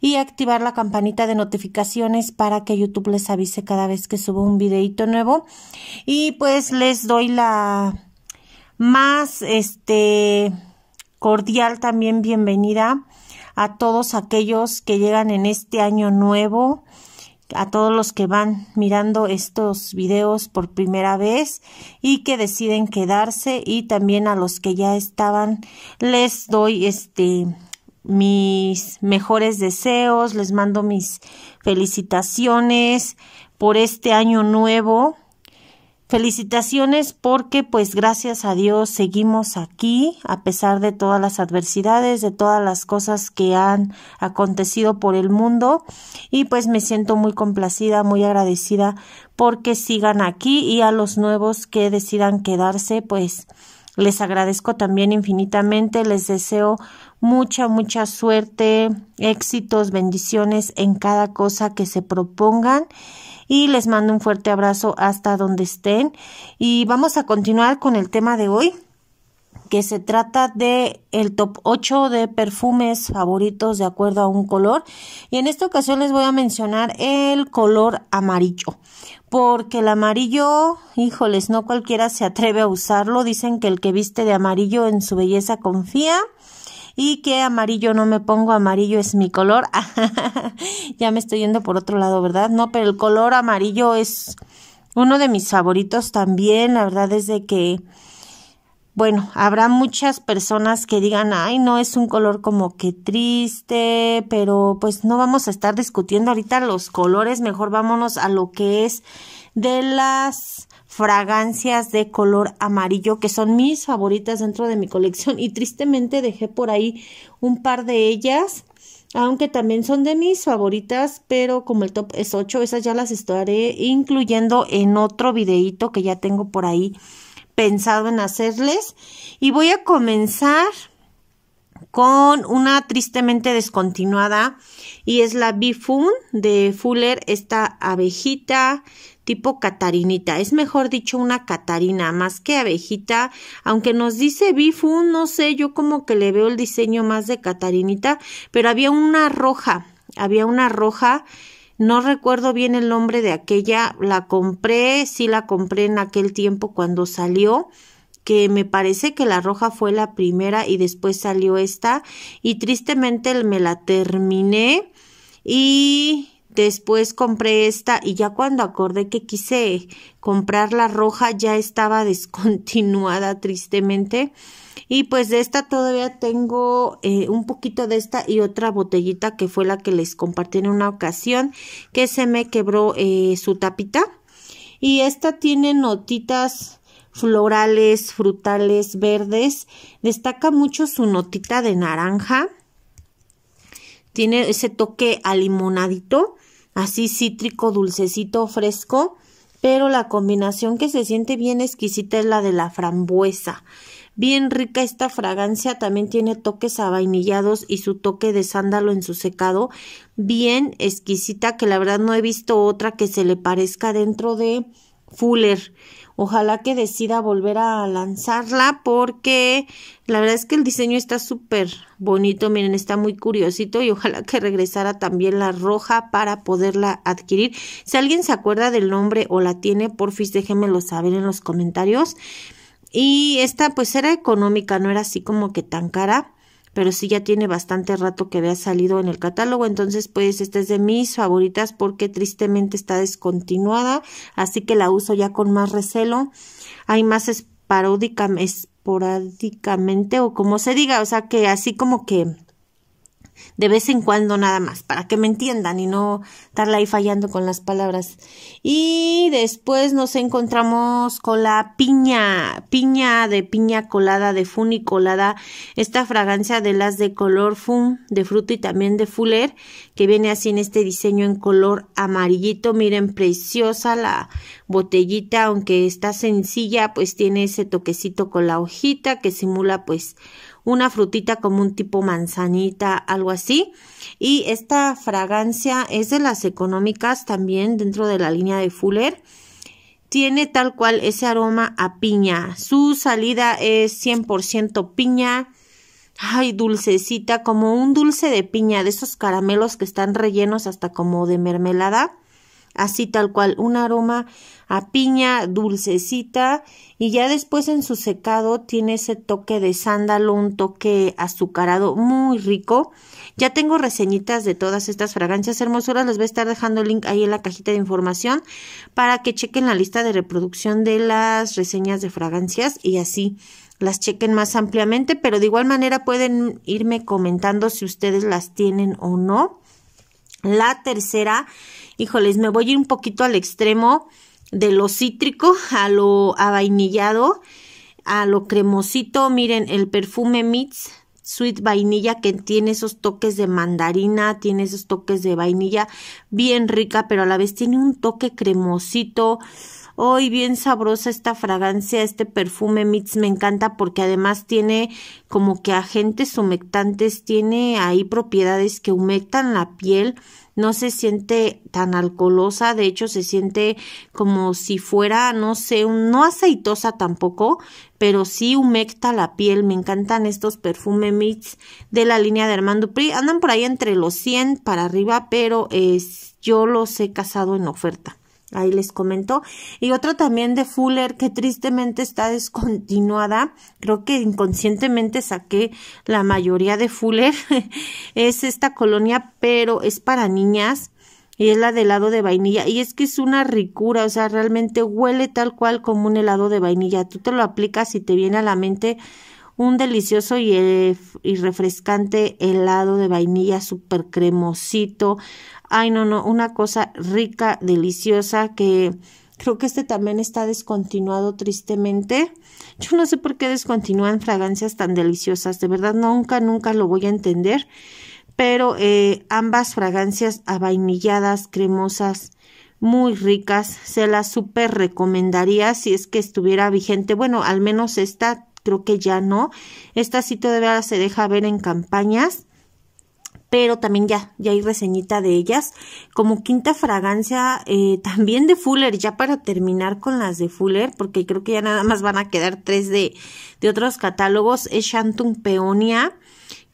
y activar la campanita de notificaciones para que YouTube les avise cada vez que subo un videito nuevo. Y pues les doy la más este cordial también bienvenida a todos aquellos que llegan en este año nuevo, a todos los que van mirando estos videos por primera vez y que deciden quedarse y también a los que ya estaban les doy este mis mejores deseos, les mando mis felicitaciones por este año nuevo. Felicitaciones porque pues gracias a Dios seguimos aquí a pesar de todas las adversidades, de todas las cosas que han acontecido por el mundo y pues me siento muy complacida, muy agradecida porque sigan aquí y a los nuevos que decidan quedarse pues les agradezco también infinitamente, les deseo mucha, mucha suerte, éxitos, bendiciones en cada cosa que se propongan. Y les mando un fuerte abrazo hasta donde estén. Y vamos a continuar con el tema de hoy, que se trata de el top 8 de perfumes favoritos de acuerdo a un color. Y en esta ocasión les voy a mencionar el color amarillo. Porque el amarillo, híjoles, no cualquiera se atreve a usarlo. Dicen que el que viste de amarillo en su belleza confía y que amarillo no me pongo, amarillo es mi color. ya me estoy yendo por otro lado, ¿verdad? No, pero el color amarillo es uno de mis favoritos también, la verdad es de que bueno, habrá muchas personas que digan, ay, no es un color como que triste, pero pues no vamos a estar discutiendo ahorita los colores, mejor vámonos a lo que es de las fragancias de color amarillo que son mis favoritas dentro de mi colección y tristemente dejé por ahí un par de ellas aunque también son de mis favoritas, pero como el top es 8, esas ya las estaré incluyendo en otro videíto que ya tengo por ahí pensado en hacerles. Y voy a comenzar con una tristemente descontinuada y es la Bifun de Fuller, esta abejita tipo catarinita. Es mejor dicho una catarina más que abejita. Aunque nos dice bifun, no sé, yo como que le veo el diseño más de catarinita. Pero había una roja, había una roja. No recuerdo bien el nombre de aquella. La compré, sí la compré en aquel tiempo cuando salió que me parece que la roja fue la primera y después salió esta y tristemente me la terminé y Después compré esta y ya cuando acordé que quise comprar la roja ya estaba descontinuada tristemente. Y pues de esta todavía tengo eh, un poquito de esta y otra botellita que fue la que les compartí en una ocasión que se me quebró eh, su tapita. Y esta tiene notitas florales, frutales, verdes. Destaca mucho su notita de naranja. Tiene ese toque limonadito así cítrico, dulcecito, fresco, pero la combinación que se siente bien exquisita es la de la frambuesa. Bien rica esta fragancia, también tiene toques avainillados y su toque de sándalo en su secado, bien exquisita que la verdad no he visto otra que se le parezca dentro de Fuller. Ojalá que decida volver a lanzarla porque la verdad es que el diseño está súper bonito, miren, está muy curiosito y ojalá que regresara también la roja para poderla adquirir. Si alguien se acuerda del nombre o la tiene, porfis, déjenmelo saber en los comentarios. Y esta pues era económica, no era así como que tan cara pero sí ya tiene bastante rato que había salido en el catálogo, entonces pues esta es de mis favoritas porque tristemente está descontinuada, así que la uso ya con más recelo. Hay más esporádicamente o como se diga, o sea que así como que de vez en cuando nada más, para que me entiendan y no estarla ahí fallando con las palabras. Y después nos encontramos con la piña, piña de piña colada, de colada. esta fragancia de las de color fun, de fruto y también de fuller, que viene así en este diseño en color amarillito, miren, preciosa la botellita, aunque está sencilla, pues tiene ese toquecito con la hojita que simula pues una frutita como un tipo manzanita, algo así. Y esta fragancia es de las económicas también dentro de la línea de Fuller. Tiene tal cual ese aroma a piña. Su salida es 100% piña. Ay, dulcecita, como un dulce de piña, de esos caramelos que están rellenos hasta como de mermelada así tal cual, un aroma a piña dulcecita y ya después en su secado tiene ese toque de sándalo, un toque azucarado muy rico. Ya tengo reseñitas de todas estas fragancias hermosuras, les voy a estar dejando el link ahí en la cajita de información para que chequen la lista de reproducción de las reseñas de fragancias y así las chequen más ampliamente, pero de igual manera pueden irme comentando si ustedes las tienen o no. La tercera híjoles, me voy a ir un poquito al extremo de lo cítrico a lo avainillado, a lo cremosito. Miren, el perfume Mits Sweet Vainilla que tiene esos toques de mandarina, tiene esos toques de vainilla bien rica, pero a la vez tiene un toque cremosito. Hoy bien sabrosa esta fragancia, este perfume Mits me encanta porque además tiene como que agentes humectantes, tiene ahí propiedades que humectan la piel no se siente tan alcoholosa, de hecho se siente como si fuera, no sé, un, no aceitosa tampoco, pero sí humecta la piel. Me encantan estos perfume mix de la línea de Armand Dupri, Andan por ahí entre los 100 para arriba, pero es, yo los he casado en oferta. Ahí les comento. Y otra también de Fuller que tristemente está descontinuada. Creo que inconscientemente saqué la mayoría de Fuller. es esta colonia, pero es para niñas. Y es la de helado de vainilla. Y es que es una ricura. O sea, realmente huele tal cual como un helado de vainilla. Tú te lo aplicas y te viene a la mente un delicioso y, eh, y refrescante helado de vainilla súper cremosito. Ay, no, no, una cosa rica, deliciosa que creo que este también está descontinuado tristemente. Yo no sé por qué descontinúan fragancias tan deliciosas, de verdad nunca, nunca lo voy a entender. Pero eh, ambas fragancias avainilladas, cremosas, muy ricas, se las súper recomendaría si es que estuviera vigente. Bueno, al menos esta creo que ya no. Esta sí todavía se deja ver en campañas pero también ya, ya hay reseñita de ellas. Como quinta fragancia, eh, también de Fuller, ya para terminar con las de Fuller, porque creo que ya nada más van a quedar tres de, de otros catálogos, es Shantung Peonia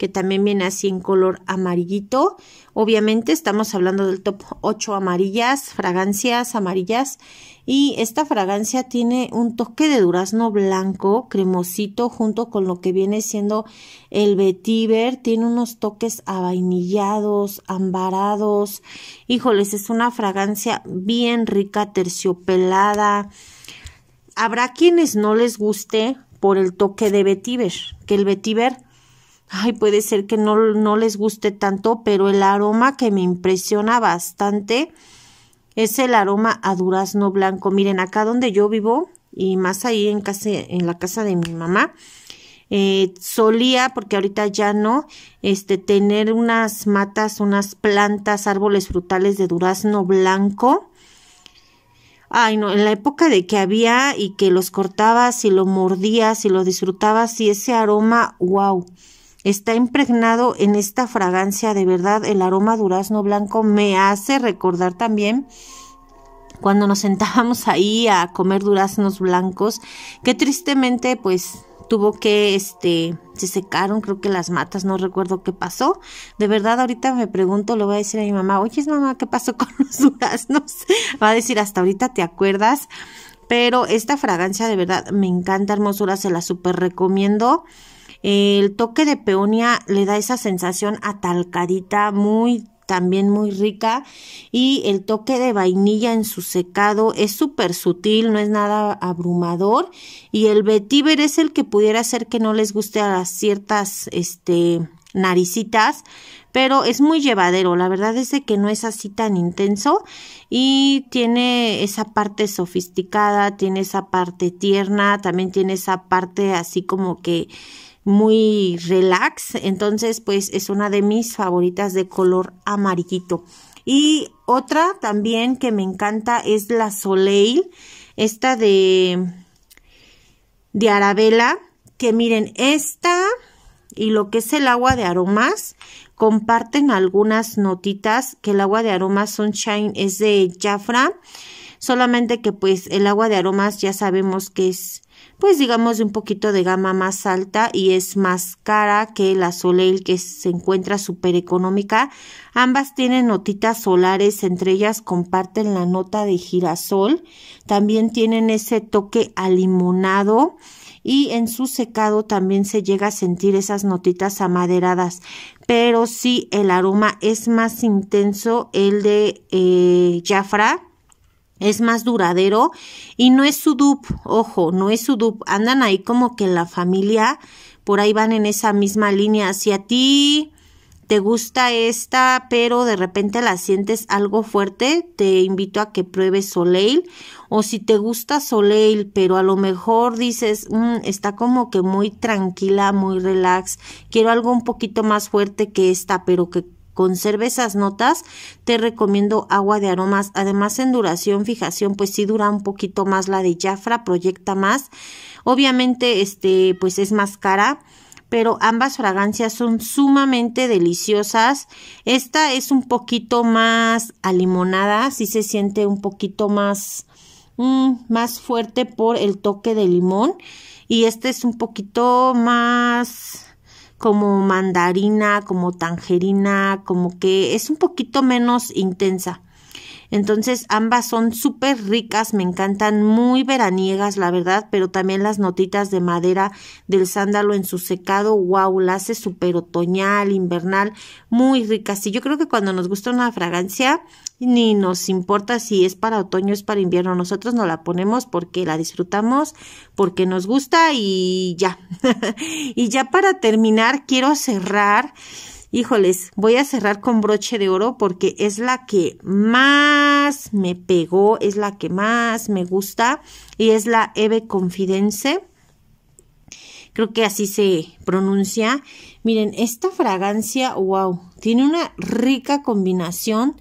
que también viene así en color amarillito. Obviamente estamos hablando del top 8 amarillas, fragancias amarillas. Y esta fragancia tiene un toque de durazno blanco, cremosito, junto con lo que viene siendo el vetiver. Tiene unos toques avainillados, ambarados. Híjoles, es una fragancia bien rica, terciopelada. Habrá quienes no les guste por el toque de vetiver, que el vetiver ay, puede ser que no, no les guste tanto, pero el aroma que me impresiona bastante es el aroma a durazno blanco. Miren, acá donde yo vivo y más ahí en, casa, en la casa de mi mamá, eh, solía, porque ahorita ya no, este, tener unas matas, unas plantas, árboles frutales de durazno blanco. Ay, no, en la época de que había y que los cortabas y lo mordías y lo disfrutabas y ese aroma, wow está impregnado en esta fragancia, de verdad, el aroma durazno blanco me hace recordar también cuando nos sentábamos ahí a comer duraznos blancos, que tristemente pues tuvo que, este, se secaron, creo que las matas, no recuerdo qué pasó. De verdad, ahorita me pregunto, lo voy a decir a mi mamá, oye, mamá, ¿qué pasó con los duraznos? Va a decir, hasta ahorita te acuerdas. Pero esta fragancia de verdad me encanta, hermosura, se la super recomiendo. El toque de peonia le da esa sensación atalcadita muy también muy rica y el toque de vainilla en su secado es súper sutil, no es nada abrumador y el vetiver es el que pudiera hacer que no les guste a ciertas este naricitas, pero es muy llevadero, la verdad es que no es así tan intenso y tiene esa parte sofisticada, tiene esa parte tierna, también tiene esa parte así como que muy relax, entonces pues es una de mis favoritas de color amarillito. Y otra también que me encanta es la Soleil, esta de, de Arabella, que miren, esta y lo que es el agua de aromas comparten algunas notitas que el agua de aromas Sunshine es de Jafra, solamente que pues el agua de aromas ya sabemos que es pues digamos un poquito de gama más alta y es más cara que la Soleil que se encuentra súper económica. Ambas tienen notitas solares, entre ellas comparten la nota de girasol, también tienen ese toque alimonado y en su secado también se llega a sentir esas notitas amaderadas pero sí el aroma es más intenso el de eh, Jafra es más duradero y no es sudup, ojo, no es sudup, andan ahí como que la familia por ahí van en esa misma línea, si a ti te gusta esta, pero de repente la sientes algo fuerte, te invito a que pruebes Soleil. O si te gusta Soleil, pero a lo mejor dices, mm, está como que muy tranquila, muy relax, quiero algo un poquito más fuerte que esta, pero que conserve esas notas, te recomiendo agua de aromas. Además, en duración, fijación, pues sí dura un poquito más la de Jafra, proyecta más. Obviamente, este, pues es más cara pero ambas fragancias son sumamente deliciosas. Esta es un poquito más alimonada, sí se siente un poquito más, mm, más fuerte por el toque de limón. Y esta es un poquito más como mandarina, como tangerina, como que es un poquito menos intensa. Entonces ambas son súper ricas, me encantan muy veraniegas, la verdad, pero también las notitas de madera del sándalo en su secado, wow, la hace súper otoñal, invernal, muy ricas. Y yo creo que cuando nos gusta una fragancia, ni nos importa si es para otoño, es para invierno, nosotros nos la ponemos porque la disfrutamos, porque nos gusta y ya. y ya para terminar, quiero cerrar híjoles, voy a cerrar con broche de oro porque es la que más me pegó, es la que más me gusta y es la Eve Confidence. Creo que así se pronuncia. Miren, esta fragancia, wow, tiene una rica combinación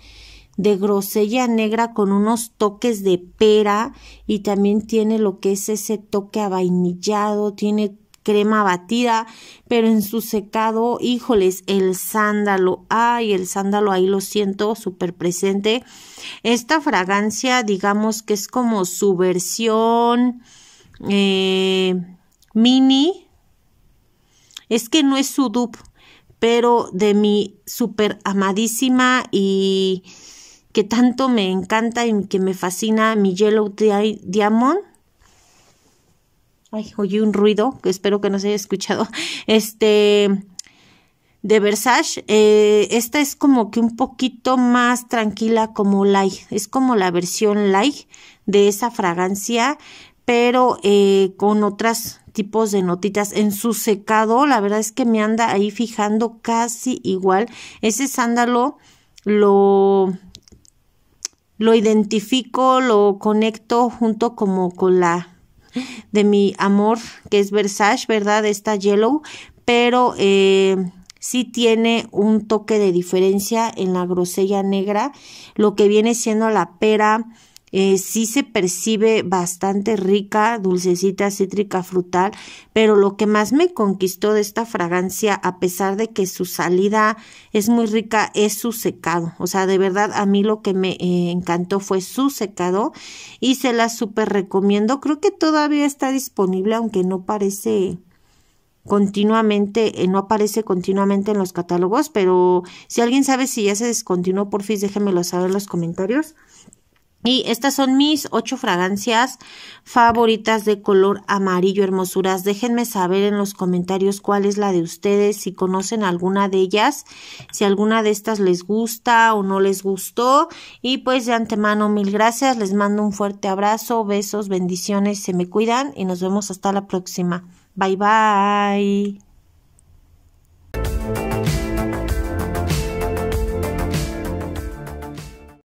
de grosella negra con unos toques de pera y también tiene lo que es ese toque avainillado, tiene crema batida, pero en su secado, híjoles, el sándalo, ay, el sándalo ahí lo siento súper presente. Esta fragancia, digamos que es como su versión eh, mini, es que no es su dupe, pero de mi súper amadísima y que tanto me encanta y que me fascina mi Yellow Diamond ay, oí un ruido que espero que no se haya escuchado, este, de Versace, eh, esta es como que un poquito más tranquila como light, es como la versión light de esa fragancia, pero eh, con otros tipos de notitas en su secado, la verdad es que me anda ahí fijando casi igual, ese sándalo lo lo identifico, lo conecto junto como con la de mi amor, que es Versace, ¿verdad? Esta yellow, pero eh, sí tiene un toque de diferencia en la grosella negra, lo que viene siendo la pera eh, sí se percibe bastante rica, dulcecita, cítrica, frutal, pero lo que más me conquistó de esta fragancia, a pesar de que su salida es muy rica, es su secado. O sea, de verdad a mí lo que me eh, encantó fue su secado y se la súper recomiendo. Creo que todavía está disponible, aunque no parece continuamente, eh, no aparece continuamente en los catálogos, pero si alguien sabe si ya se descontinuó, por fin déjenmelo saber en los comentarios. Y estas son mis ocho fragancias favoritas de color amarillo, hermosuras. Déjenme saber en los comentarios cuál es la de ustedes, si conocen alguna de ellas, si alguna de estas les gusta o no les gustó. Y pues de antemano, mil gracias. Les mando un fuerte abrazo, besos, bendiciones, se me cuidan y nos vemos hasta la próxima. Bye bye.